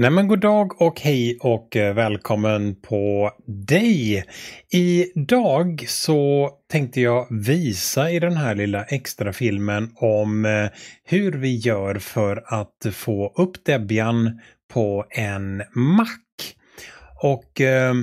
Nej men god dag och hej och eh, välkommen på dig! Idag så tänkte jag visa i den här lilla extra filmen om eh, hur vi gör för att få upp Debian på en Mac. Och eh,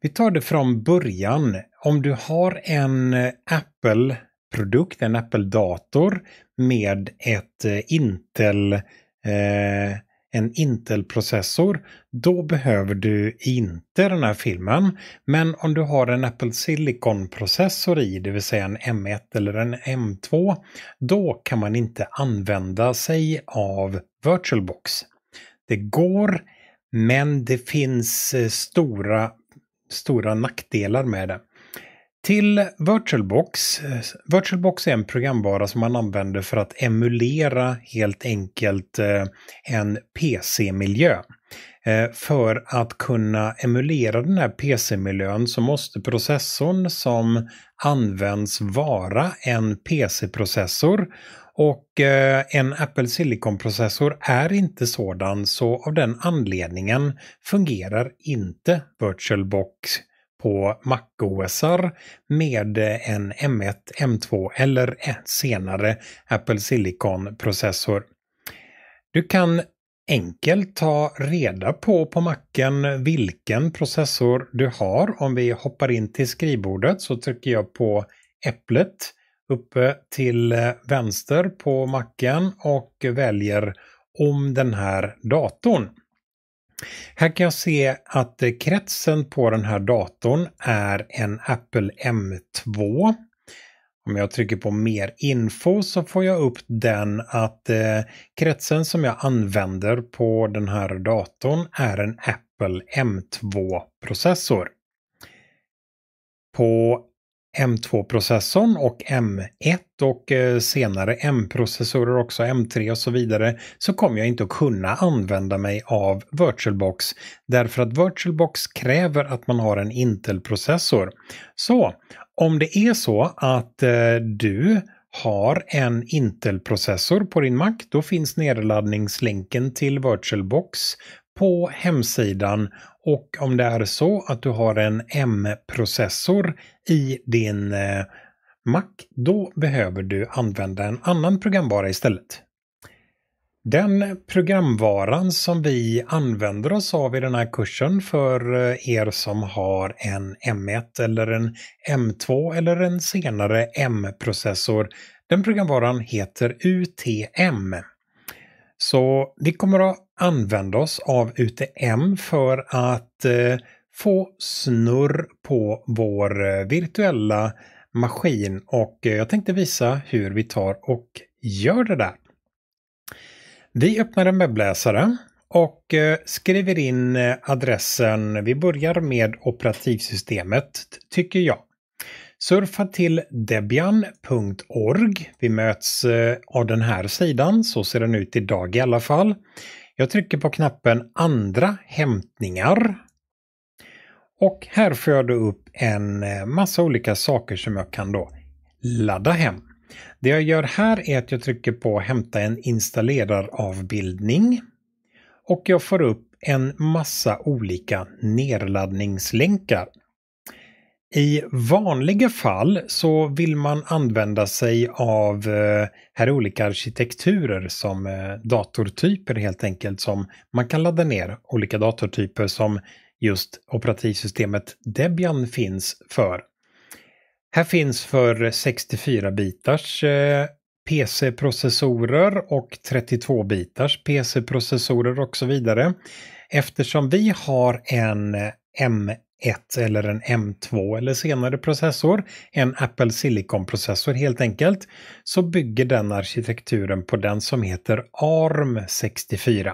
vi tar det från början. Om du har en eh, Apple-produkt, en Apple-dator med ett Intel eh, en Intel-processor, då behöver du inte den här filmen. Men om du har en Apple Silicon-processor i, det vill säga en M1 eller en M2, då kan man inte använda sig av VirtualBox. Det går, men det finns eh, stora, stora nackdelar med det. Till VirtualBox. VirtualBox är en programvara som man använder för att emulera helt enkelt eh, en PC-miljö. Eh, för att kunna emulera den här PC-miljön så måste processorn som används vara en PC-processor och eh, en Apple Silicon-processor är inte sådan så av den anledningen fungerar inte VirtualBox på MacOSar med en M1, M2 eller senare Apple Silicon-processor. Du kan enkelt ta reda på på macken vilken processor du har. Om vi hoppar in till skrivbordet så trycker jag på äpplet uppe till vänster på macken och väljer om den här datorn. Här kan jag se att eh, kretsen på den här datorn är en Apple M2. Om jag trycker på mer info så får jag upp den att eh, kretsen som jag använder på den här datorn är en Apple M2-processor. På M2-processorn och M1 och eh, senare M-processorer också, M3 och så vidare, så kommer jag inte att kunna använda mig av VirtualBox därför att VirtualBox kräver att man har en Intel-processor. Så om det är så att eh, du har en Intel-processor på din Mac, då finns nedladdningslänken till VirtualBox på hemsidan och om det är så att du har en M-processor i din eh, Mac, då behöver du använda en annan programvara istället. Den programvaran som vi använder oss av i den här kursen för eh, er som har en M1 eller en M2 eller en senare M-processor, den programvaran heter UTM. Så vi kommer att använda oss av UTM för att eh, få snurr på vår eh, virtuella maskin och eh, jag tänkte visa hur vi tar och gör det där. Vi öppnar en webbläsare och eh, skriver in adressen. Vi börjar med operativsystemet tycker jag. Surfa till debian.org. Vi möts eh, av den här sidan, så ser den ut idag i alla fall. Jag trycker på knappen Andra hämtningar. Och här får jag då upp en eh, massa olika saker som jag kan då ladda hem. Det jag gör här är att jag trycker på hämta en installerar-avbildning. Och jag får upp en massa olika nedladdningslänkar. I vanliga fall så vill man använda sig av eh, här olika arkitekturer som eh, datortyper helt enkelt som man kan ladda ner olika datortyper som just operativsystemet Debian finns för. Här finns för 64-bitars eh, PC-processorer och 32-bitars PC-processorer och så vidare. Eftersom vi har en M1 1 eller en M2 eller senare processor, en Apple Silicon-processor helt enkelt, så bygger den arkitekturen på den som heter ARM64.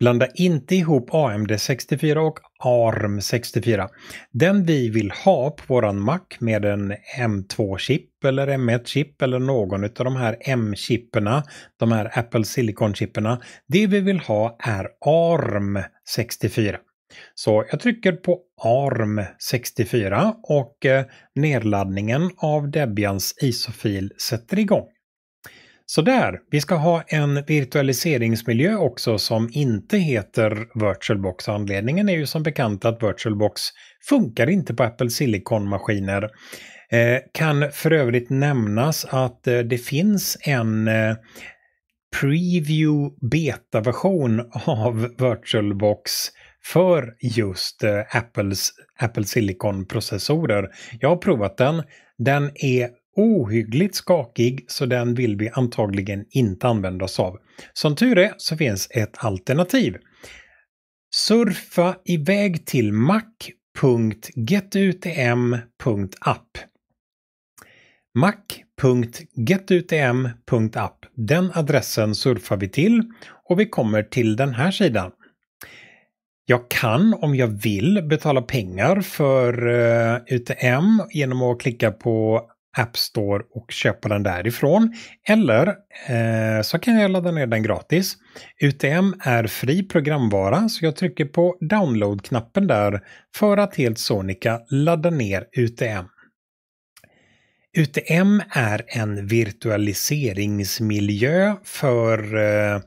Blanda inte ihop AMD64 och ARM64. Den vi vill ha på våran Mac med en M2-chip eller M1-chip eller någon av de här M-chipperna, de här Apple Silicon-chipperna, det vi vill ha är ARM64. Så jag trycker på ARM64 och eh, nedladdningen av Debians ISO-fil sätter igång. Så där, vi ska ha en virtualiseringsmiljö också som inte heter VirtualBox. Anledningen är ju som bekant att VirtualBox funkar inte på Apple Silicon-maskiner. Eh, kan för övrigt nämnas att eh, det finns en eh, preview beta-version av VirtualBox för just eh, Apples, Apple Silicon-processorer. Jag har provat den. Den är ohyggligt skakig så den vill vi antagligen inte använda oss av. Som tur är så finns ett alternativ. Surfa iväg till mac.getutm.app. mac.getutm.app. Den adressen surfar vi till och vi kommer till den här sidan. Jag kan, om jag vill, betala pengar för eh, UTM genom att klicka på App Store och köpa den därifrån. Eller uh, så kan jag ladda ner den gratis. UTM är fri programvara så jag trycker på download-knappen där för att helt sonika ladda ner UTM. UTM är en virtualiseringsmiljö för uh,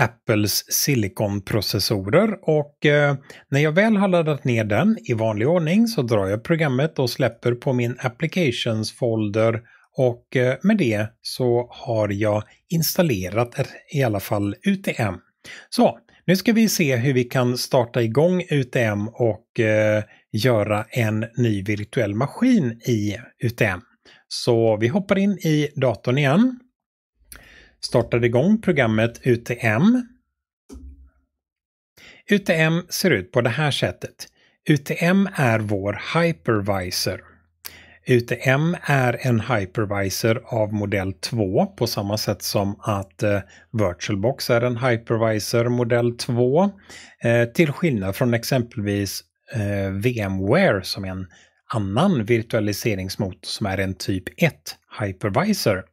Apples silikonprocessorer och eh, när jag väl har laddat ner den i vanlig ordning så drar jag programmet och släpper på min applications folder och eh, med det så har jag installerat i alla fall UTM. Så nu ska vi se hur vi kan starta igång UTM och eh, göra en ny virtuell maskin i UTM. Så vi hoppar in i datorn igen startade igång programmet UTM. UTM ser ut på det här sättet. UTM är vår hypervisor. UTM är en hypervisor av modell 2 på samma sätt som att eh, VirtualBox är en hypervisor modell 2. Eh, till skillnad från exempelvis eh, VMware som är en annan virtualiseringsmotor som är en typ 1 hypervisor.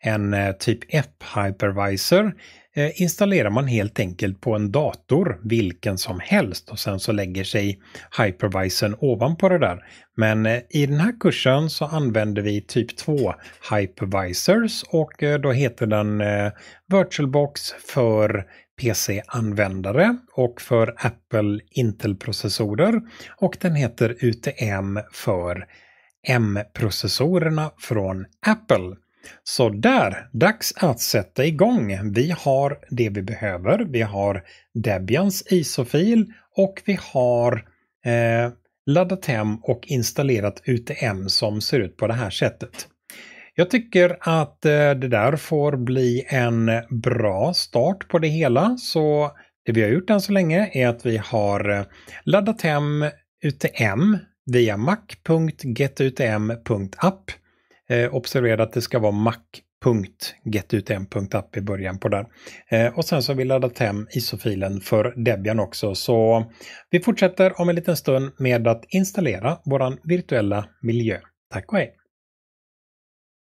En eh, typ 1 hypervisor eh, installerar man helt enkelt på en dator, vilken som helst, och sen så lägger sig hypervisorn ovanpå det där. Men eh, i den här kursen så använder vi typ 2 hypervisors och då heter den VirtualBox för PC-användare och för Apple Intel-processorer och den heter UTM för M-processorerna från Apple. Så där, dags att sätta igång. Vi har det vi behöver. Vi har Debians ISO-fil och vi har eh, laddat hem och installerat UTM som ser ut på det här sättet. Jag tycker att eh, det där får bli en bra start på det hela. Så det vi har gjort än så länge är att vi har eh, laddat hem UTM via mac.getutm.app Eh, observera att det ska vara mac.getutm.app i början på den. Eh, och sen så har vi laddat hem ISO-filen för Debian också. Så vi fortsätter om en liten stund med att installera våran virtuella miljö. Tack och hej!